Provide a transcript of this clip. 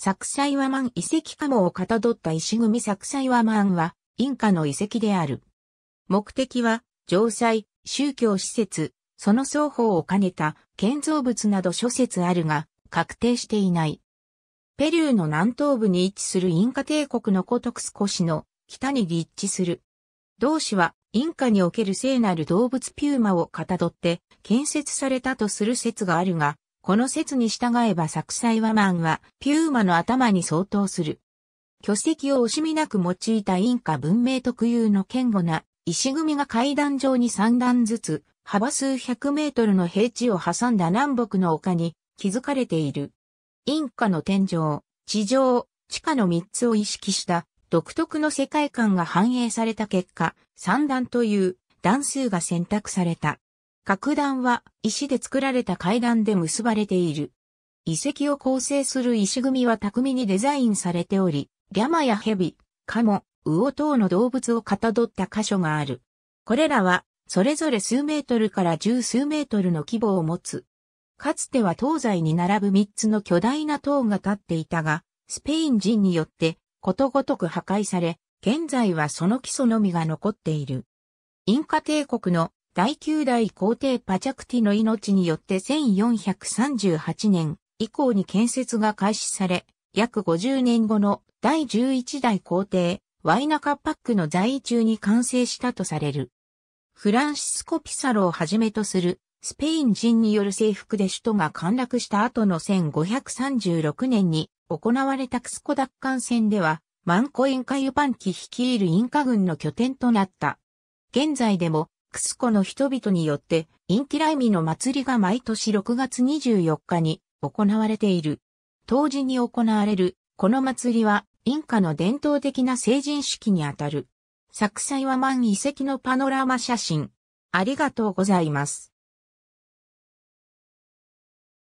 作祭和満遺跡かもをかたどった石組作祭和満は、インカの遺跡である。目的は、城塞、宗教施設、その双方を兼ねた建造物など諸説あるが、確定していない。ペルーの南東部に位置するインカ帝国のコトクスコ市の北に立地する。同市は、インカにおける聖なる動物ピューマをかたどって建設されたとする説があるが、この説に従えば作祭はマンはピューマの頭に相当する。巨石を惜しみなく用いたインカ文明特有の堅固な石組みが階段上に3段ずつ幅数百メートルの平地を挟んだ南北の丘に築かれている。インカの天井、地上、地下の3つを意識した独特の世界観が反映された結果、3段という段数が選択された。格段は石で作られた階段で結ばれている。遺跡を構成する石組みは巧みにデザインされており、ギャマやヘビ、カモ、ウオ等の動物をかたどった箇所がある。これらは、それぞれ数メートルから十数メートルの規模を持つ。かつては東西に並ぶ三つの巨大な塔が建っていたが、スペイン人によってことごとく破壊され、現在はその基礎のみが残っている。インカ帝国の第9代皇帝パチャクティの命によって1438年以降に建設が開始され、約50年後の第11代皇帝、ワイナカパックの在位中に完成したとされる。フランシスコ・ピサロをはじめとするスペイン人による征服で首都が陥落した後の1536年に行われたクスコ奪還戦ではマンコ・インカ・ユパンキ率いるインカ軍の拠点となった。現在でもクスコの人々によって、インティライミの祭りが毎年6月24日に行われている。当時に行われる、この祭りは、インカの伝統的な成人式にあたる。作祭は万遺跡のパノラマ写真。ありがとうございます。